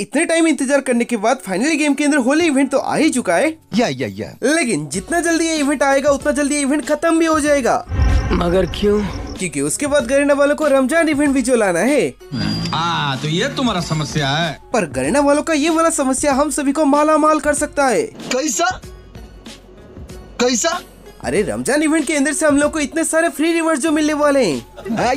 इतने टाइम इंतजार करने के बाद फाइनली गेम के अंदर होली इवेंट तो आ ही चुका है या या या लेकिन जितना जल्दी ये इवेंट आएगा उतना जल्दी ये इवेंट खत्म भी हो जाएगा मगर क्यों क्योंकि उसके बाद गरीना वालों को रमजान इवेंट भी जो लाना है आ, तो ये तुम्हारा समस्या है पर गरीना वालों का ये वाला समस्या हम सभी को माला माल कर सकता है कैसा कैसा अरे रमजान इवेंट के अंदर से हम लोग को इतने सारे फ्री रिवर्स जो मिलने वाले हैं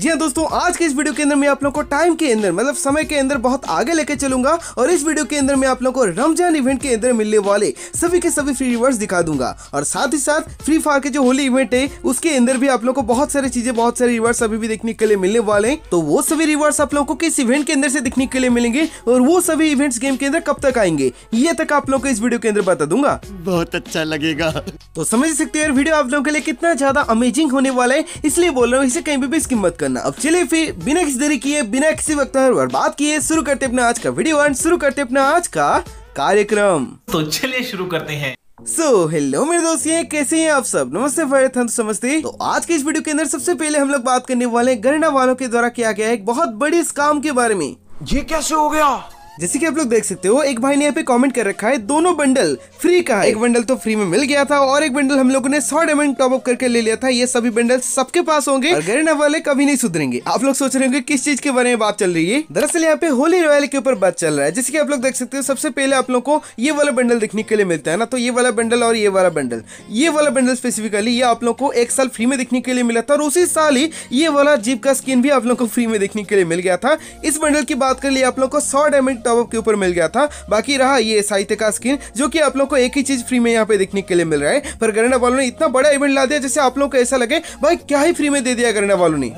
जी हाँ दोस्तों आज के इस वीडियो के अंदर मैं आप लोग को टाइम के अंदर मतलब समय के अंदर बहुत आगे लेके चलूंगा और इस वीडियो के अंदर मैं आप लोग को रमजान इवेंट के अंदर मिलने वाले सभी के सभी फ्री रिवर्स दिखा दूंगा और साथ ही साथ फ्री फायर के जो होली इवेंट है उसके अंदर भी आप लोग को बहुत सारी चीजें बहुत सारे रिवर्स अभी भी देखने के लिए मिलने वाले हैं तो वो सभी रिवर्स आप लोगों को किस इवेंट के अंदर से देखने के लिए मिलेंगे और वो सभी इवेंट गेम के अंदर कब तक आएंगे ये तक आप लोग को इस वीडियो के अंदर बता दूंगा बहुत अच्छा लगेगा तो समझ सकते हैं वीडियो आप लोगों के लिए कितना ज्यादा अमेजिंग होने वाला है इसलिए बोल रहा हूँ इसे कहीं भी स्किम मत करना अब चलिए फिर बिना किसी देरी किए बिना किसी वक्त बात किए शुरू करते अपना आज का वीडियो एंड शुरू करते अपना आज का कार्यक्रम तो चलिए शुरू करते हैं सो so, हेलो मेरे दोस्त ये कैसे हैं आप सब नमस्ते भारत हम समझते तो आज के इस वीडियो के अंदर सबसे पहले हम लोग बात करने वाले हैं गणना वालों के द्वारा किया गया एक बहुत बड़ी स्काम के बारे में ये कैसे हो गया जैसे कि आप लोग देख सकते हो एक भाई ने यहाँ पे कमेंट कर रखा है दोनों बंडल फ्री का है एक बंडल तो फ्री में मिल गया था और एक बंडल हम लोगों ने सौ डायमंड अप करके ले लिया था ये सभी बंडल सबके पास होंगे गरीना वाले कभी नहीं सुधरेंगे आप लोग सोच रहे होंगे किस चीज के बारे में बात चल रही है दरअसल यहाँ पे होली रॉयल के ऊपर बात चल रहा है जैसे की आप लोग देख सकते हो सबसे पहले आप लोग को ये वाला बंडल देखने के लिए मिलता है ना तो ये वाला बंडल और ये वाला बंडल ये वाला बंडल स्पेसिफिकली ये आप लोग को एक साल फ्री में देखने के लिए मिला था और उसी साल ही ये वाला जीप का स्किन भी आप लोग को फ्री में देखने के लिए मिल गया था इस बंडल की बात कर लिए आप लोग को सौ डायमंड टॉपअप के ऊपर मिल गया था बाकी रहा ये साहित्य का स्किन जो कि आप लोग को एक ही चीज फ्री में यहाँ पे देखने के लिए मिल रहा है पर गरेना वालों ने इतना बड़ा इवेंट ला दिया जैसे आप लोग को ऐसा लगे भाई क्या ही फ्री में दे दिया गरेना वालों ने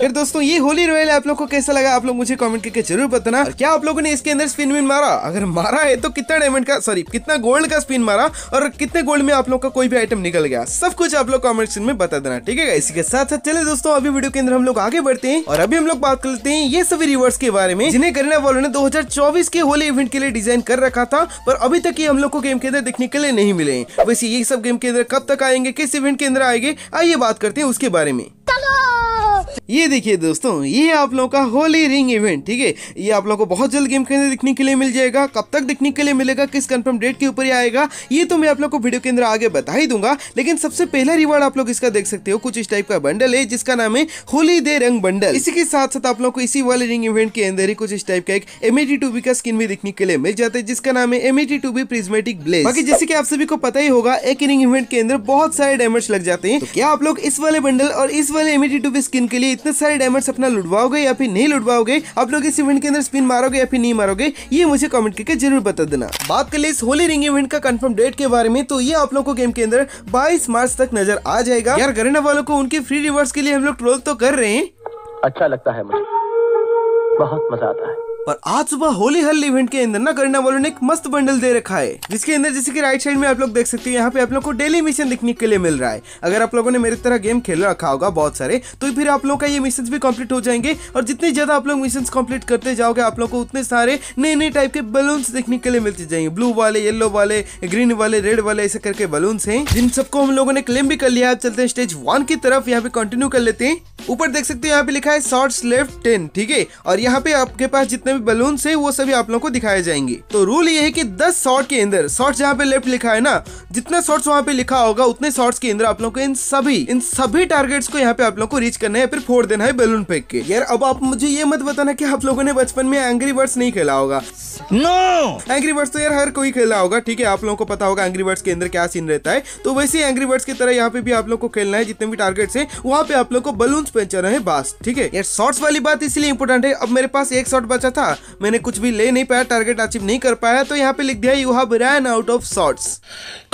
फिर दोस्तों ये होली रॉयल आप लोग को कैसा लगा आप लोग मुझे कॉमेंट करके जरूर बताना क्या आप लोगों ने इसके अंदर स्पिन विन मारा अगर मारा है तो कितना डायमंड का सॉरी कितना गोल्ड का स्पिन मारा और कितने गोल्ड में आप लोग का कोई भी आइटम निकल गया सब कुछ आप लोग कॉमेंट सेक्शन में बता देना ठीक है इसी के साथ साथ चले दोस्तों अभी वीडियो के अंदर हम लोग आगे बढ़ते हैं और अभी हम लोग बात करते हैं ये सभी रिवर्स के बारे में जिन्हें करना लैब वालों ने 2024 के होली इवेंट के लिए डिजाइन कर रखा था पर अभी तक ये हम लोग को गेम के अंदर देखने के लिए नहीं मिले वैसे ये सब गेम के अंदर कब तक आएंगे किस इवेंट के अंदर आएंगे आइए बात करते हैं उसके बारे में ये देखिए दोस्तों ये आप लोगों का होली रिंग इवेंट ठीक है ये आप लोगों को बहुत जल्द गेम खेलने दिखने के लिए मिल जाएगा कब तक दिखने के लिए मिलेगा किस कंफर्म डेट के ऊपर ही आएगा ये तो मैं आप लोग को वीडियो के अंदर आगे बता ही दूंगा लेकिन सबसे पहला रिवार्ड आप लोग इसका देख सकते हो कुछ इस टाइप का बंडल है जिसका नाम है होली दे रंग बंडल इसी के साथ साथ आप लोग को इसी वाले रिंग इवेंट के अंदर ही कुछ इस टाइप का एक एमएटी टूबी का स्किन भी दिखने के लिए मिल जाता है जिसका नाम है एमएटी टूबी प्रिज्मेटिक ब्लेज बाकी जैसे की आप सभी को पता ही होगा एक रिंग इवेंट के अंदर बहुत सारे डैमेज लग जाते हैं तो क्या आप लोग इस वाले बंडल और इस वाले एमएटी टूबी स्किन के के लिए इतने सारे डायमंड्स अपना लुटवाओगे या फिर नहीं लुटवाओगे आप लोग इस इवेंट के अंदर स्पिन मारोगे या फिर नहीं मारोगे ये मुझे कमेंट करके जरूर बता देना बात कर ले इस होली रिंग इवेंट का कंफर्म डेट के बारे में तो ये आप लोग को गेम के अंदर बाईस मार्च तक नजर आ जाएगा यार गरीना वालों को उनके फ्री रिवर्स के लिए हम लोग ट्रोल तो कर रहे हैं अच्छा लगता है मुझे बहुत मजा आता है और आज सुबह होली हल इवेंट के अंदर ना करीना वालों ने एक मस्त बंडल दे रखा है जिसके अंदर जैसे कि राइट साइड में आप लोग देख सकते हैं यहाँ पे आप लोग को डेली मिशन दिखने के लिए मिल रहा है अगर आप लोगों ने मेरी तरह गेम खेल रखा होगा बहुत सारे तो फिर आप लोग का ये मिशन भी कम्प्लीट हो जाएंगे और जितने ज्यादा आप लोग मिशन कम्प्लीट करते जाओगे आप लोग को उतने सारे नए नए टाइप के बलून्स देखने के लिए मिलते जाएंगे ब्लू वाले येलो वाले ग्रीन वाले रेड वाले ऐसे करके बलून्स है जिन सबको हम लोगों ने क्लेम भी कर लिया चलते हैं स्टेज वन की तरफ यहाँ पे कंटिन्यू कर लेते हैं ऊपर देख सकते हैं यहाँ पे लिखा है शॉर्ट्स लेफ्ट टेन ठीक है और यहाँ पे आपके पास जितने में बलून से वो सभी आप लोगों को दिखाए जाएंगे तो रूल ये है कि 10 शॉट के अंदर शॉर्ट जहाँ पे लेफ्ट लिखा है ना जितना शॉर्ट्स वहाँ पे लिखा होगा उतने शॉर्ट्स के अंदर आप लोग को इन सभी इन सभी टारगेट्स को यहाँ पे आप लोग को रीच करना है फिर फोड़ देना है बैलून फेंक के यार अब आप मुझे ये मत बताना की आप लोगों ने बचपन में एंग्री बर्ड्स नहीं खेला होगा नो एंग्री बर्ड्स तो यार हर कोई खेला होगा ठीक है आप लोगों को पता होगा एंग्री बर्ड्स के अंदर क्या सीन रहता है तो वैसे एंग्री बर्ड्स की तरह यहाँ पे भी आप लोग को खेलना है जितने भी टारगेट्स हैं वहाँ पे आप लोग को बलून पहचाना है बास ठीक है यार शॉर्ट्स वाली बात इसलिए इंपोर्टेंट है अब मेरे पास एक शॉर्ट बचा था था मैंने कुछ भी ले नहीं पाया टारगेट अचीव नहीं कर पाया तो यहाँ पे लिख दिया you have run out of shots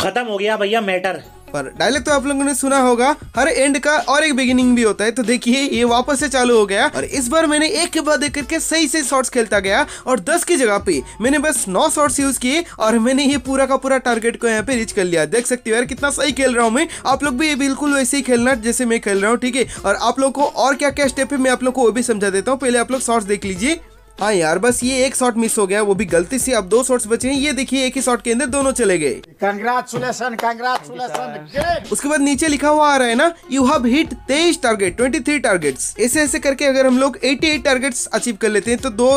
खत्म हो गया भैया मैटर पर डायलॉग तो आप लोगों ने सुना होगा हर एंड का और एक बिगिनिंग भी होता है तो देखिए ये वापस से चालू हो गया और इस बार मैंने एक के बाद एक करके सही से शॉट्स खेलता गया और दस की जगह पे मैंने बस नौ शॉट्स यूज किए और मैंने ये पूरा का पूरा टारगेट को यहाँ पे रीच कर लिया देख सकते हो यार कितना सही खेल रहा हूँ मैं आप लोग भी ये बिल्कुल वैसे ही खेलना जैसे मैं खेल रहा हूँ ठीक है और आप लोग को और क्या क्या स्टेप है मैं आप लोग को वो भी समझा देता हूँ पहले आप लोग शॉर्ट्स देख लीजिए हाँ यार बस ये एक शॉट मिस हो गया वो भी गलती से अब दो शॉट्स बचे हैं ये देखिए एक ही शॉट के अंदर दोनों चले गए कंग्रेचुलेसन कंग्रेचुलेसन उसके बाद नीचे लिखा हुआ आ रहा है ना यू हैव हिट तेईस टारगेट ट्वेंटी थ्री टारगेट ऐसे ऐसे करके अगर हम लोग एटी एट टारगेट्स अचीव कर लेते हैं तो दो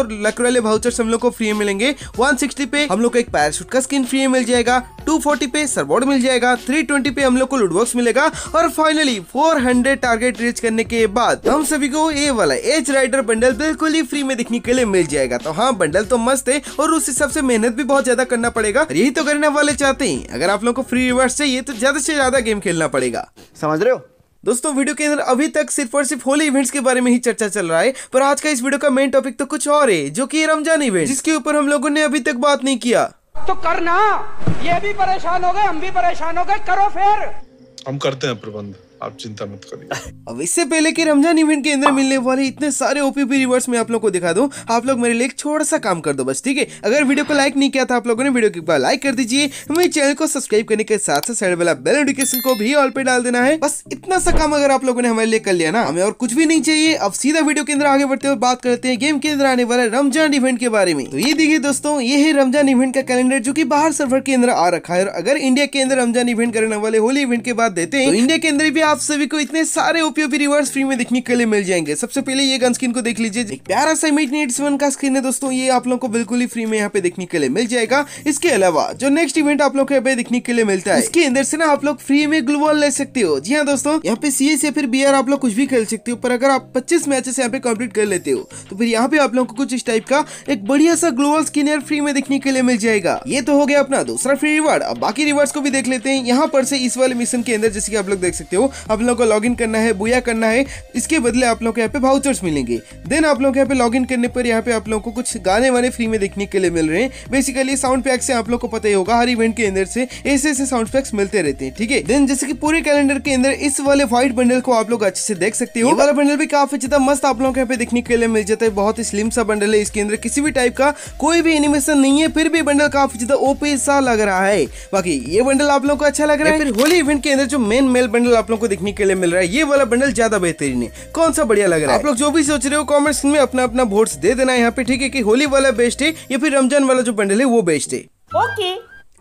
वाले भाउचर्स हम लोग को फ्री मिलेंगे वन सिक्सटी पे हम लोग को एक पैराशूट का स्किन फ्री मिल जाएगा टू फोर्टी पे सरबोर्ड मिल जाएगा थ्री ट्वेंटी पे हम लोग को लुडबॉक्स मिलेगा और finally four hundred target reach करने के बाद हम सभी को ए वाला एज राइडर बंडल बिल्कुल ही फ्री में देखने के लिए मिल जाएगा तो हाँ बंडल तो मस्त है और उस हिसाब से मेहनत भी बहुत ज्यादा करना पड़ेगा यही तो करने वाले चाहते हैं अगर आप लोग को फ्री रिवर्स चाहिए तो ज्यादा से ज्यादा गेम खेलना पड़ेगा समझ रहे हो दोस्तों वीडियो के अंदर अभी तक सिर्फ और सिर्फ होली इवेंट्स के बारे में ही चर्चा चल रहा है पर आज का इस वीडियो का मेन टॉपिक तो कुछ और है जो कि रमजान इवेंट जिसके ऊपर हम लोगों ने अभी तक बात नहीं किया तो करना ये भी परेशान हो गए हम भी परेशान हो गए करो फिर हम करते हैं प्रबंध आप चिंता मत करिए अब इससे पहले कि रमजान इवेंट के अंदर मिलने वाले इतने सारे ओपीपी रिवर्स में आप लोग को दिखा दूं आप लोग मेरे लिए छोटा सा काम कर दो बस ठीक है अगर वीडियो को लाइक नहीं किया था आप लोगों ने वीडियो बाद लाइक कर दीजिए मेरे चैनल को सब्सक्राइब करने के साथ साथ वाला बेल नोटिफिकेशन को भी ऑल पे डाल देना है बस इतना सा काम अगर आप लोगों ने हमारे लिए कर लिया ना हमें और कुछ भी नहीं चाहिए अब सीधा वीडियो के अंदर आगे बढ़ते हुए बात करते हैं गेम के अंदर आने वाले रमजान इवेंट के बारे में तो ये देखिए दोस्तों ये है रमजान इवेंट का कैलेंडर जो की बाहर सर्वर के अंदर आ रखा है अगर इंडिया के अंदर रमजान इवेंट करने वाले होली इवेंट के बाद देते हैं इंडिया तो के अंदर भी आप सभी को इतने सारे ओपीओपी रिवर्स फ्री में देखने के लिए मिल जाएंगे सबसे पहले ये गन स्किन को देख लीजिए प्यारा सा इमेज सेवन का स्क्रीन है दोस्तों ये आप लोग को बिल्कुल ही फ्री में यहाँ पे देखने के लिए मिल जाएगा इसके अलावा जो नेक्स्ट इवेंट आप लोग को यहाँ पे देखने के लिए मिलता है इसके अंदर से ना आप लोग फ्री में ग्लोबल ले सकते हो जी हाँ दोस्तों यहाँ पे सी या फिर बी आप लोग कुछ भी खेल सकते हो पर अगर आप पच्चीस मैचेस यहाँ पे कम्प्लीट कर लेते हो तो फिर यहाँ पे आप लोग को कुछ इस टाइप का एक बढ़िया सा ग्लोबल स्किन फ्री में देखने के लिए मिल जाएगा ये तो हो गया अपना दूसरा फ्री रिवार्ड अब बाकी रिवार्ड को भी देख लेते हैं यहाँ पर से इस वाले मिशन के अंदर जैसे कि आप लोग देख सकते हो आप लोगों को लॉगिन करना है बुया करना है इसके बदले आप लोग को यहाँ पे वाउचर्स मिलेंगे देन आप लोग यहाँ पे लॉगिन करने पर यहाँ पे आप लोगों को कुछ गाने वाने फ्री में देखने के लिए मिल रहे हैं बेसिकली साउंड पैक से आप लोग को पता ही होगा हर इवेंट के अंदर से ऐसे ऐसे साउंड पैक्स मिलते रहते हैं ठीक है देन जैसे कि पूरे कैलेंडर के अंदर इस वाले व्हाइट बंडल को आप लोग अच्छे से देख सकते हो वाला बंडल भी काफी ज्यादा मस्त आप लोग को यहाँ पे देखने के लिए मिल जाता है बहुत ही स्लिम सा बंडल है इसके अंदर किसी भी टाइप का कोई भी एनिमेशन नहीं है फिर भी बंडल काफी ज्यादा ओपी सा लग रहा है बाकी ये बंडल आप लोग को अच्छा लग रहा है फिर होली इवेंट के अंदर जो मेन मेल बंडल आप लोग को देखने के लिए मिल रहा है ये वाला बंडल ज्यादा बेहतरीन है कौन सा बढ़िया लग रहा है हाँ। आप लोग जो भी सोच रहे हो कॉमेंट में अपना अपना वोट्स दे देना यहाँ पे ठीक है की होली वाला बेस्ट है या फिर रमजान वाला जो बंडल है वो बेस्ट है ओके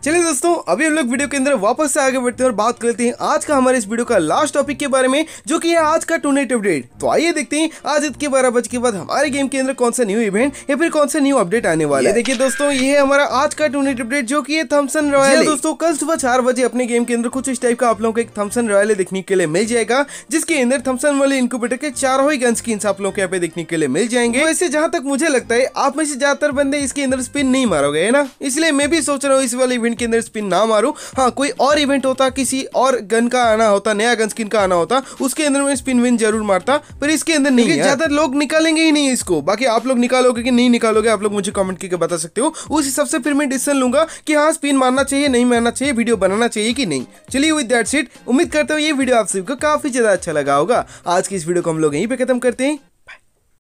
चलिए दोस्तों अभी हम लोग वीडियो के अंदर वापस से आगे बढ़ते हैं और बात कर लेते हैं आज का हमारे इस वीडियो का लास्ट टॉपिक के बारे में जो कि है आज का टूनेट अपडेट तो आइए देखते हैं आज इत के बारह बज के बाद हमारे गेम के अंदर कौन सा न्यू इवेंट या फिर कौन सा न्यू अपडेट आने वाला है देखिए दोस्तों ये है हमारा आज का टूनेट अपडेट जो की थम्सन रॉयल दोस्तों कल सुबह चार बजे अपने गेम के अंदर कुछ इस टाइप का आप लोगों को एक थम्सन रॉयल देखने के लिए मिल जाएगा जिसके अंदर थम्सन वाले इनक्यूबेटर के चारों ही गन स्किन आप लोग के यहाँ पे देखने के लिए मिल जाएंगे वैसे जहाँ तक मुझे लगता है आप में से ज्यादातर बंदे इसके अंदर स्पिन नहीं मारोगे है ना इसलिए मैं भी सोच रहा हूँ इस वाले इवेंट के अंदर स्पिन ना मारूँ हाँ कोई और इवेंट होता किसी और गन का आना होता नया गन स्किन का आना होता उसके अंदर मैं स्पिन विन जरूर मारता पर इसके अंदर नहीं ज़्यादा लोग निकालेंगे ही नहीं इसको बाकी आप लोग निकालोगे कि नहीं निकालोगे आप लोग मुझे कमेंट करके बता सकते हो उस हिसाब से फिर मैं डिसीजन लूंगा कि हाँ स्पिन मारना चाहिए नहीं मारना चाहिए वीडियो बनाना चाहिए कि नहीं चलिए विद दैट सीट उम्मीद करते हो ये वीडियो आप सभी को काफ़ी ज़्यादा अच्छा लगा होगा आज की इस वीडियो को हम लोग यहीं पर खत्म करते हैं